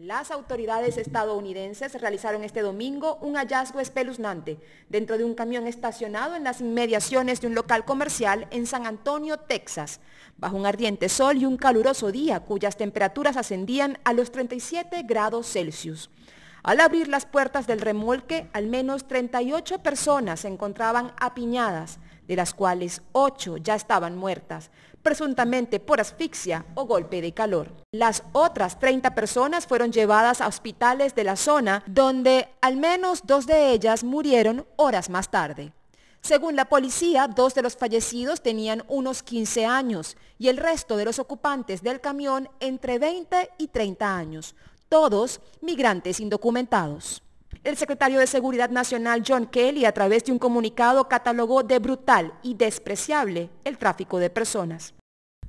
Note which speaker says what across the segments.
Speaker 1: Las autoridades estadounidenses realizaron este domingo un hallazgo espeluznante dentro de un camión estacionado en las inmediaciones de un local comercial en San Antonio, Texas, bajo un ardiente sol y un caluroso día cuyas temperaturas ascendían a los 37 grados Celsius. Al abrir las puertas del remolque, al menos 38 personas se encontraban apiñadas, de las cuales 8 ya estaban muertas, presuntamente por asfixia o golpe de calor. Las otras 30 personas fueron llevadas a hospitales de la zona, donde al menos dos de ellas murieron horas más tarde. Según la policía, dos de los fallecidos tenían unos 15 años y el resto de los ocupantes del camión entre 20 y 30 años todos migrantes indocumentados. El secretario de Seguridad Nacional John Kelly a través de un comunicado catalogó de brutal y despreciable el tráfico de
Speaker 2: personas.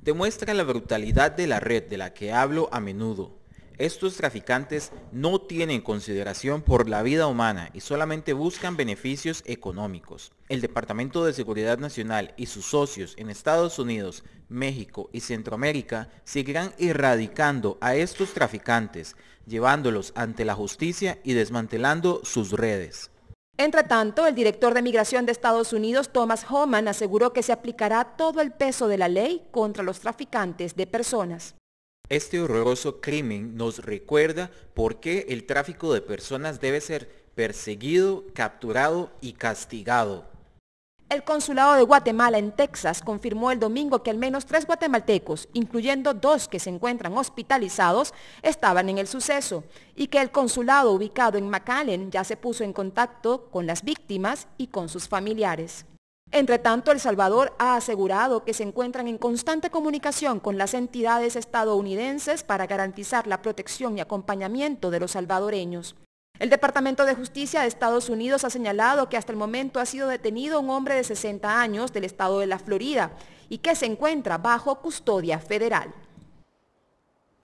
Speaker 2: Demuestra la brutalidad de la red de la que hablo a menudo. Estos traficantes no tienen consideración por la vida humana y solamente buscan beneficios económicos. El Departamento de Seguridad Nacional y sus socios en Estados Unidos, México y Centroamérica seguirán erradicando a estos traficantes, llevándolos ante la justicia y desmantelando sus redes.
Speaker 1: Entretanto, el director de Migración de Estados Unidos, Thomas Homan, aseguró que se aplicará todo el peso de la ley contra los traficantes de personas.
Speaker 2: Este horroroso crimen nos recuerda por qué el tráfico de personas debe ser perseguido, capturado y castigado.
Speaker 1: El Consulado de Guatemala en Texas confirmó el domingo que al menos tres guatemaltecos, incluyendo dos que se encuentran hospitalizados, estaban en el suceso y que el consulado ubicado en McAllen ya se puso en contacto con las víctimas y con sus familiares. Entre tanto, El Salvador ha asegurado que se encuentran en constante comunicación con las entidades estadounidenses para garantizar la protección y acompañamiento de los salvadoreños. El Departamento de Justicia de Estados Unidos ha señalado que hasta el momento ha sido detenido un hombre de 60 años del estado de la Florida y que se encuentra bajo custodia federal.